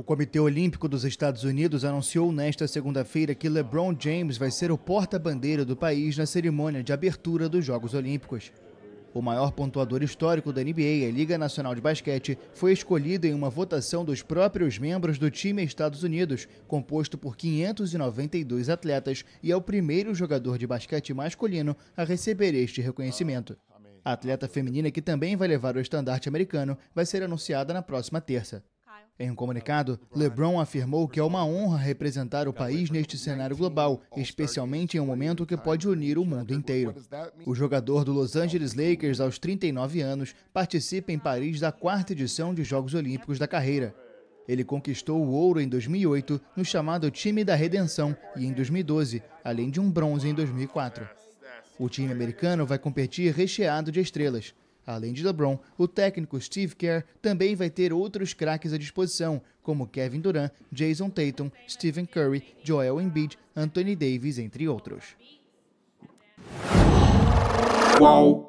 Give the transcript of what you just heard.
O Comitê Olímpico dos Estados Unidos anunciou nesta segunda-feira que LeBron James vai ser o porta-bandeira do país na cerimônia de abertura dos Jogos Olímpicos. O maior pontuador histórico da NBA, a Liga Nacional de Basquete, foi escolhido em uma votação dos próprios membros do time Estados Unidos, composto por 592 atletas, e é o primeiro jogador de basquete masculino a receber este reconhecimento. A atleta feminina, que também vai levar o estandarte americano, vai ser anunciada na próxima terça. Em um comunicado, LeBron afirmou que é uma honra representar o país neste cenário global, especialmente em um momento que pode unir o mundo inteiro. O jogador do Los Angeles Lakers, aos 39 anos, participa em Paris da quarta edição de Jogos Olímpicos da carreira. Ele conquistou o ouro em 2008 no chamado Time da Redenção e em 2012, além de um bronze em 2004. O time americano vai competir recheado de estrelas. Além de LeBron, o técnico Steve Kerr também vai ter outros craques à disposição, como Kevin Durant, Jason Tatum, Stephen Curry, Joel Embiid, Anthony Davis, entre outros. Qual?